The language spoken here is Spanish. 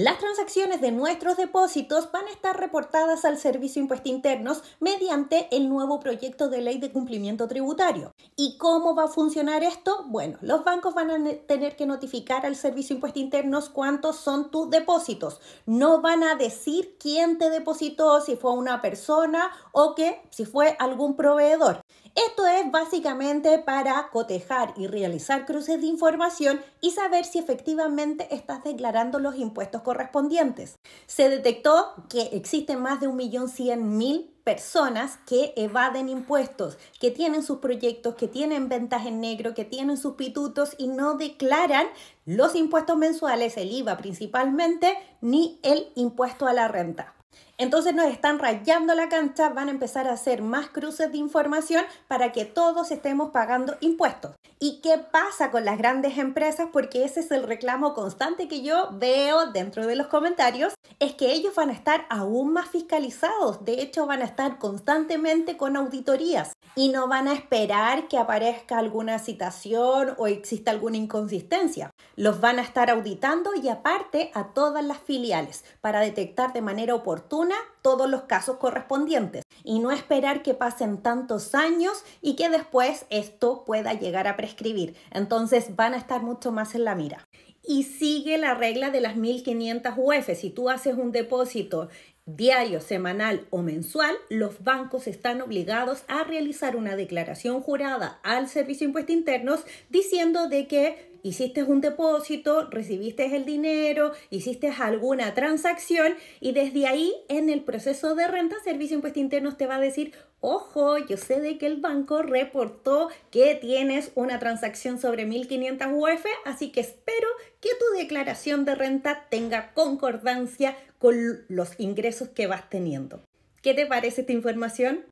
Las transacciones de nuestros depósitos van a estar reportadas al Servicio de Impuestos Internos mediante el nuevo proyecto de ley de cumplimiento tributario. ¿Y cómo va a funcionar esto? Bueno, los bancos van a tener que notificar al Servicio de Impuestos Internos cuántos son tus depósitos. No van a decir quién te depositó, si fue una persona o que si fue algún proveedor. Esto es básicamente para cotejar y realizar cruces de información y saber si efectivamente estás declarando los impuestos correspondientes. Se detectó que existen más de 1.100.000 personas que evaden impuestos, que tienen sus proyectos, que tienen ventas en negro, que tienen sus pitutos y no declaran los impuestos mensuales, el IVA principalmente, ni el impuesto a la renta. Entonces nos están rayando la cancha, van a empezar a hacer más cruces de información para que todos estemos pagando impuestos. ¿Y qué pasa con las grandes empresas? Porque ese es el reclamo constante que yo veo dentro de los comentarios, es que ellos van a estar aún más fiscalizados, de hecho van a estar constantemente con auditorías y no van a esperar que aparezca alguna citación o exista alguna inconsistencia. Los van a estar auditando y aparte a todas las filiales para detectar de manera oportuna todos los casos correspondientes y no esperar que pasen tantos años y que después esto pueda llegar a prescribir. Entonces van a estar mucho más en la mira y sigue la regla de las 1500 UF. Si tú haces un depósito diario, semanal o mensual, los bancos están obligados a realizar una declaración jurada al Servicio de Impuestos Internos diciendo de que hiciste un depósito, recibiste el dinero, hiciste alguna transacción y desde ahí en el proceso de renta, Servicio Impuesto Interno te va a decir, ojo, yo sé de que el banco reportó que tienes una transacción sobre 1.500 UF, así que espero que tu declaración de renta tenga concordancia con los ingresos que vas teniendo. ¿Qué te parece esta información?